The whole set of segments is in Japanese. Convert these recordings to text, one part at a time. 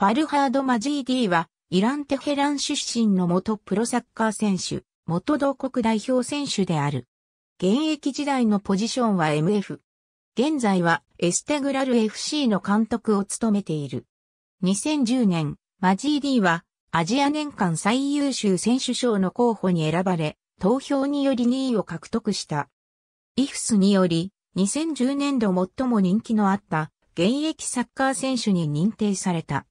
ファルハード・マジーディは、イラン・テヘラン出身の元プロサッカー選手、元同国代表選手である。現役時代のポジションは MF。現在はエステグラル FC の監督を務めている。2010年、マジーディはアジア年間最優秀選手賞の候補に選ばれ、投票により2位を獲得した。イフスにより、2010年度最も人気のあった現役サッカー選手に認定された。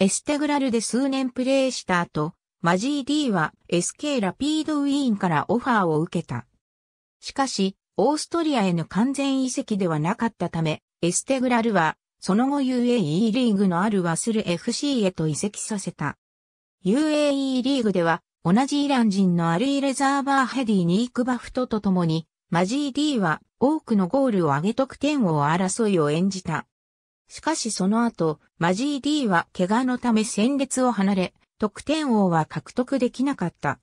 エステグラルで数年プレーした後、マジーデーは SK ラピードウィーンからオファーを受けた。しかし、オーストリアへの完全移籍ではなかったため、エステグラルは、その後 UAE リーグのあるワスル FC へと移籍させた。UAE リーグでは、同じイラン人のアリー・レザーバーヘディ・ニークバフトと共に、マジーデーは多くのゴールを上げ得点を争いを演じた。しかしその後、マジー D は怪我のため戦列を離れ、得点王は獲得できなかった。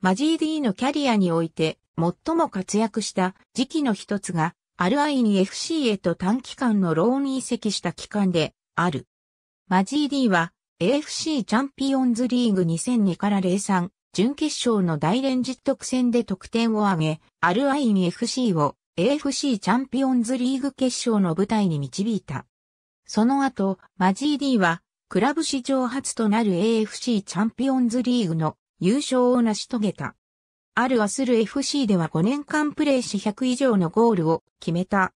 マジー D のキャリアにおいて、最も活躍した時期の一つが、アルアイに FC へと短期間のローンに移籍した期間で、ある。マジー D は、AFC チャンピオンズリーグ2002から03、準決勝の大連実得戦で得点を挙げ、アルアイン FC を AFC チャンピオンズリーグ決勝の舞台に導いた。その後、マジーディは、クラブ史上初となる AFC チャンピオンズリーグの優勝を成し遂げた。あるアスル FC では5年間プレーし100以上のゴールを決めた。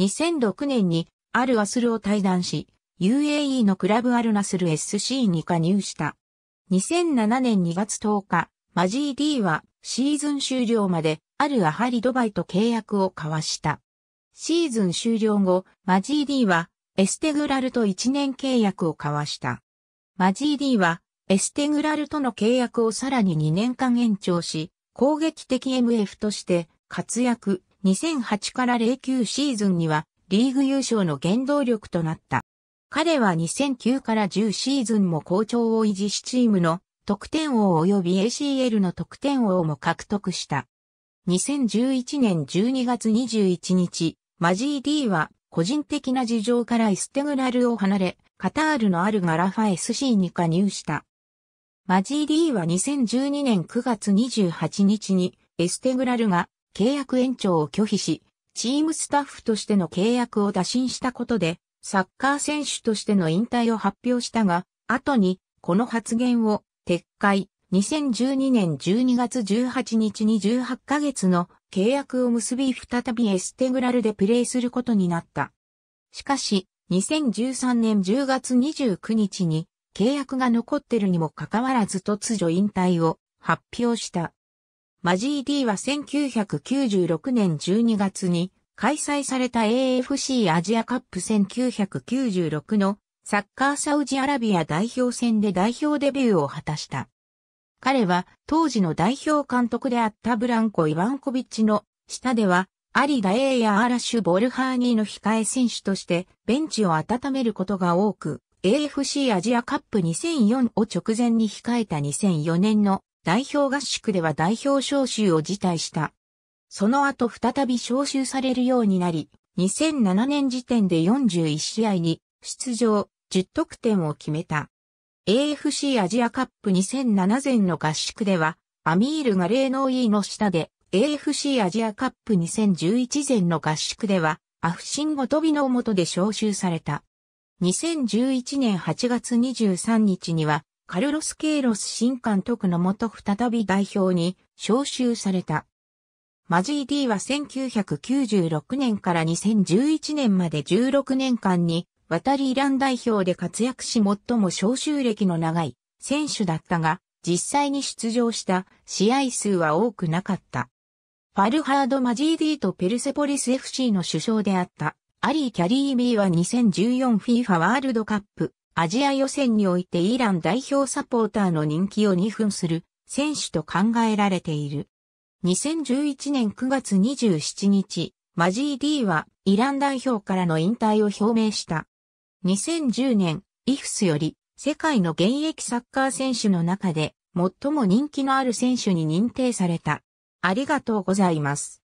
2006年にアルアスルを退団し、UAE のクラブアルナスル SC に加入した。2007年2月10日、マジーディはシーズン終了までアルアハリドバイと契約を交わした。シーズン終了後、マジーィはエステグラルと1年契約を交わした。マジーディは、エステグラルとの契約をさらに2年間延長し、攻撃的 MF として活躍、2008から09シーズンにはリーグ優勝の原動力となった。彼は2009から10シーズンも好調を維持しチームの得点王及び ACL の得点王も獲得した。2011年12月21日、マジー D は個人的な事情からイステグラルを離れ、カタールのあるガラファ SC に加入した。マジーディーは2012年9月28日にエステグラルが契約延長を拒否し、チームスタッフとしての契約を打診したことで、サッカー選手としての引退を発表したが、後にこの発言を撤回。2012年12月18日に18ヶ月の契約を結び再びエステグラルでプレーすることになった。しかし、2013年10月29日に契約が残ってるにもかかわらず突如引退を発表した。マジー D は1996年12月に開催された AFC アジアカップ1996のサッカーサウジアラビア代表戦で代表デビューを果たした。彼は当時の代表監督であったブランコ・イバンコビッチの下ではアリダエイやアーラッシュ・ボルハーニーの控え選手としてベンチを温めることが多く AFC アジアカップ2004を直前に控えた2004年の代表合宿では代表招集を辞退した。その後再び招集されるようになり、2007年時点で41試合に出場、10得点を決めた。AFC アジアカップ2007前の合宿では、アミールが霊能 E の下で、AFC アジアカップ2011前の合宿では、アフシンゴトビの下で招集された。2011年8月23日には、カルロス・ケイロス新監督のもと再び代表に招集された。マジーデーは1996年から2011年まで16年間に渡りイラン代表で活躍し最も招集歴の長い選手だったが、実際に出場した試合数は多くなかった。ファルハード・マジーディとペルセポリス FC の首相であったアリー・キャリー・ミーは 2014FIFA ワールドカップアジア予選においてイラン代表サポーターの人気を2分する選手と考えられている。2011年9月27日、マジーディはイラン代表からの引退を表明した。2010年、イフスより、世界の現役サッカー選手の中で、最も人気のある選手に認定された。ありがとうございます。